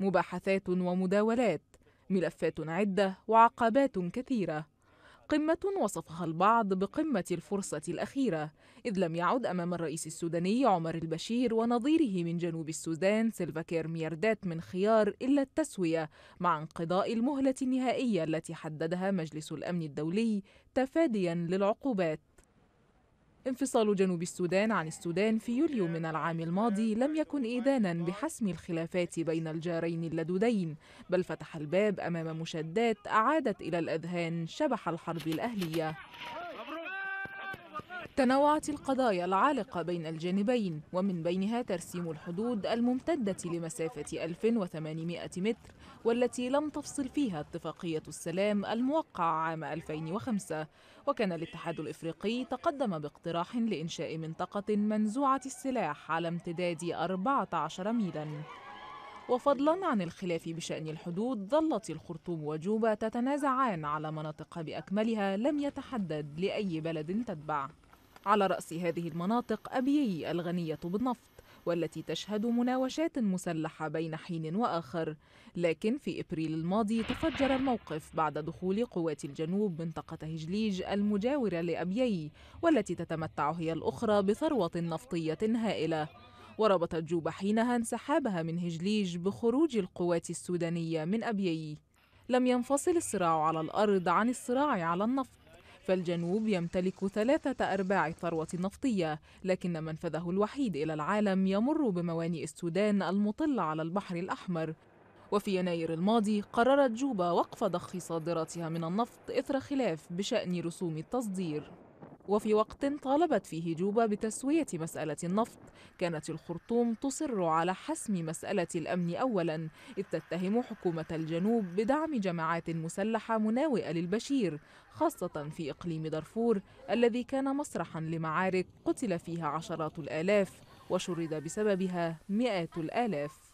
مباحثات ومداولات ملفات عدة وعقبات كثيرة قمة وصفها البعض بقمة الفرصة الأخيرة، إذ لم يعد أمام الرئيس السوداني عمر البشير ونظيره من جنوب السودان سيلفاكير ميردات من خيار إلا التسوية مع انقضاء المهلة النهائية التي حددها مجلس الأمن الدولي تفاديا للعقوبات. انفصال جنوب السودان عن السودان في يوليو من العام الماضي لم يكن إذانا بحسم الخلافات بين الجارين اللدودين بل فتح الباب أمام مشادات أعادت إلى الأذهان شبح الحرب الأهلية تنوعت القضايا العالقة بين الجانبين ومن بينها ترسيم الحدود الممتدة لمسافة 1800 متر والتي لم تفصل فيها اتفاقية السلام الموقعة عام 2005 وكان الاتحاد الإفريقي تقدم باقتراح لإنشاء منطقة منزوعة السلاح على امتداد 14 ميلاً وفضلا عن الخلاف بشأن الحدود ظلت الخرطوم وجوبا تتنازعان على مناطق بأكملها لم يتحدد لأي بلد تتبع على رأس هذه المناطق أبيي الغنية بالنفط والتي تشهد مناوشات مسلحة بين حين وآخر لكن في إبريل الماضي تفجر الموقف بعد دخول قوات الجنوب منطقة هجليج المجاورة لأبيي والتي تتمتع هي الأخرى بثروة نفطية هائلة وربطت جوبا حينها انسحابها من هجليج بخروج القوات السودانية من أبيي لم ينفصل الصراع على الأرض عن الصراع على النفط فالجنوب يمتلك ثلاثة أرباع الثروة النفطية لكن منفذه الوحيد إلى العالم يمر بموانئ السودان المطلة على البحر الأحمر وفي يناير الماضي قررت جوبا وقف ضخ صادراتها من النفط إثر خلاف بشأن رسوم التصدير وفي وقت طالبت فيه جوبا بتسوية مسألة النفط كانت الخرطوم تصر على حسم مسألة الأمن أولا إذ تتهم حكومة الجنوب بدعم جماعات مسلحة مناوئة للبشير خاصة في إقليم دارفور الذي كان مسرحا لمعارك قتل فيها عشرات الآلاف وشرد بسببها مئات الآلاف